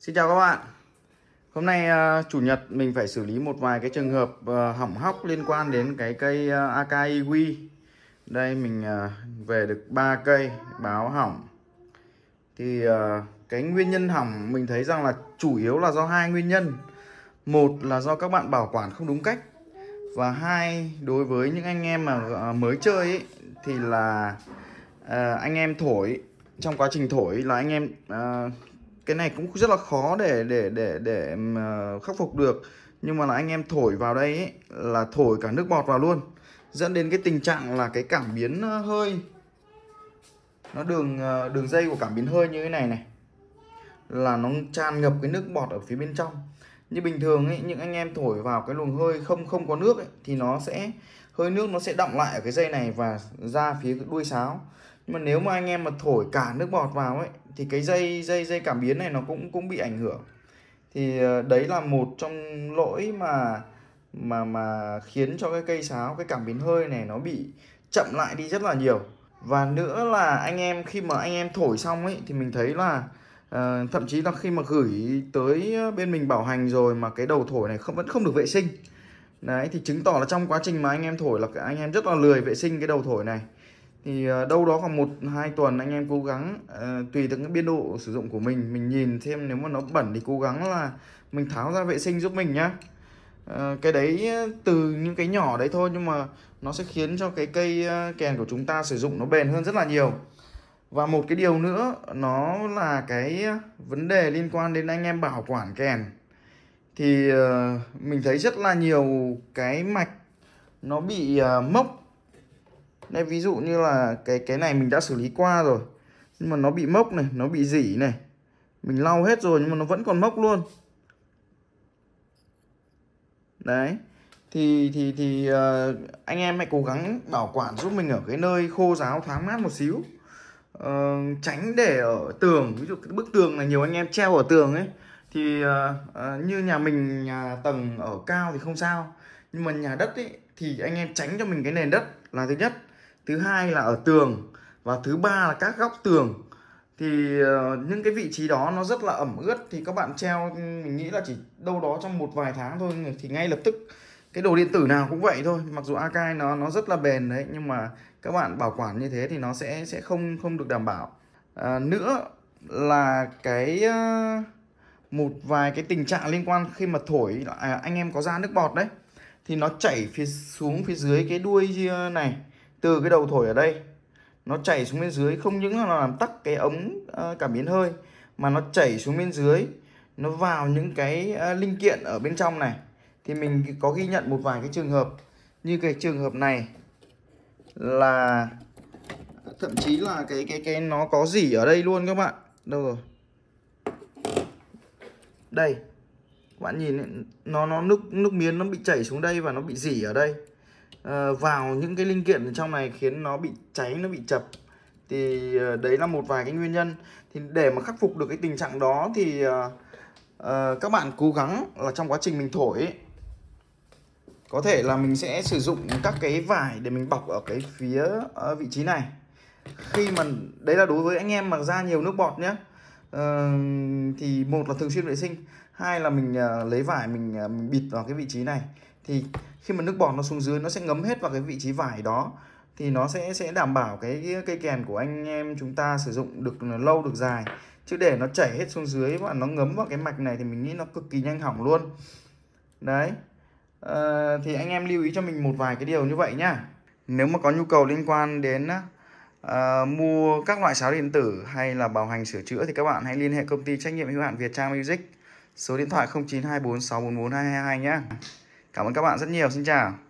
Xin chào các bạn Hôm nay ờ, chủ nhật mình phải xử lý một vài cái trường hợp ờ, hỏng hóc liên quan đến cái cây uh, Đây mình về được 3 cây báo hỏng Thì cái nguyên nhân hỏng mình thấy rằng là chủ yếu là do hai nguyên nhân Một là do các bạn bảo quản không đúng cách Và hai đối với những anh em mà mới chơi ấy, thì là anh em thổi trong quá trình thổi là anh em uh, cái này cũng rất là khó để để để để ờ, khắc phục được nhưng mà là anh em thổi vào đây ấy, là thổi cả nước bọt vào luôn dẫn đến cái tình trạng là cái cảm biến hơi nó đường ờ, đường dây của cảm biến hơi như thế này này là nó tràn ngập cái nước bọt ở phía bên trong như bình thường ấy những anh em thổi vào cái luồng hơi không không có nước ấy, thì nó sẽ hơi nước nó sẽ đọng lại ở cái dây này và ra phía đuôi sáo mà nếu mà anh em mà thổi cả nước bọt vào ấy thì cái dây dây dây cảm biến này nó cũng cũng bị ảnh hưởng thì ờ, đấy là một trong lỗi mà mà mà khiến cho cái cây sáo cái cảm biến hơi này nó bị chậm lại đi rất là nhiều và nữa là anh em khi mà anh em thổi xong ấy thì mình thấy là uh, thậm chí là khi mà gửi tới bên mình bảo hành rồi mà cái đầu thổi này không vẫn không được vệ sinh đấy thì chứng tỏ là trong quá trình mà anh em thổi là anh em rất là lười vệ sinh cái đầu thổi này thì ờ, đâu đó khoảng một hai tuần anh em cố gắng uh, tùy từng cái biên độ sử dụng của mình mình nhìn xem nếu mà nó bẩn thì cố gắng là mình tháo ra vệ sinh giúp mình nhá uh, cái đấy từ những cái nhỏ đấy thôi nhưng mà nó sẽ khiến cho cái cây kèn của chúng ta sử dụng nó bền hơn rất là nhiều và một cái điều nữa nó là cái vấn đề liên quan đến anh em bảo quản kèn thì uh, mình thấy rất là nhiều cái mạch nó bị uh, mốc đây ví dụ như là cái cái này mình đã xử lý qua rồi nhưng mà nó bị mốc này nó bị dỉ này mình lau hết rồi nhưng mà nó vẫn còn mốc luôn đấy thì thì thì uh, anh em hãy cố gắng bảo quản giúp mình ở cái nơi khô ráo thoáng mát một xíu uh, tránh để ở tường ví dụ cái bức tường là nhiều anh em treo ở tường ấy thì uh, uh, như nhà mình nhà tầng ở cao thì không sao nhưng mà nhà đất ấy thì anh em tránh cho mình cái nền đất là thứ nhất thứ hai là ở tường và thứ ba là các góc tường thì ờ, những cái vị trí đó nó rất là ẩm ướt thì các bạn treo ừ, mình nghĩ là chỉ đâu đó trong một vài tháng thôi thì ngay lập tức cái đồ điện tử nào cũng vậy thôi mặc dù Akai nó nó rất là bền đấy nhưng mà các bạn bảo quản như thế thì nó sẽ sẽ không không được đảm bảo à, nữa là cái ờ, một vài cái tình trạng liên quan khi mà thổi à, anh em có ra nước bọt đấy thì nó chảy phía xuống phía dưới cái đuôi này từ cái đầu thổi ở đây nó chảy xuống bên dưới không những là nó làm tắc cái ống ờ, cảm biến hơi mà nó chảy xuống bên dưới nó vào những cái ờ, linh kiện ở bên trong này thì mình có ghi nhận một vài cái trường hợp như cái trường hợp này là thậm chí là cái cái cái nó có gì ở đây luôn các bạn đâu rồi đây các bạn nhìn nó nó nước nước miếng nó bị chảy xuống đây và nó bị dỉ ở đây Ờ, vào những cái linh kiện ở trong này khiến nó bị cháy nó bị chập thì ờ, đấy là một vài cái nguyên nhân thì để mà khắc phục được cái tình trạng đó thì ờ, các bạn cố gắng là trong quá trình mình thổi có thể là mình sẽ sử dụng các cái vải để mình bọc ở cái phía ở vị trí này khi mà đấy là đối với anh em mà ra nhiều nước bọt nhé uh, thì một là thường xuyên vệ sinh hai là mình ờ, lấy vải ờ, mình, bịt vào cái vị trí này thì khi mà nước bọt nó xuống dưới nó sẽ ngấm hết vào cái vị trí vải đó thì nó sẽ sẽ đảm bảo cái cây kèn của anh em chúng ta sử dụng được ờ, lâu được dài chứ để nó chảy hết xuống dưới và nó ngấm vào cái mạch này thì mình nghĩ nó cực kỳ nhanh hỏng luôn đấy à, thì anh em lưu ý cho mình một vài cái điều như vậy nhá nếu mà có nhu cầu liên quan đến à, mua các loại sáo điện tử hay là bảo hành sửa chữa thì các bạn hãy liên hệ công ty trách nhiệm hữu hạn Việt Trang Music Số điện thoại 0924644222 nhé. Cảm ơn các bạn rất nhiều. Xin chào.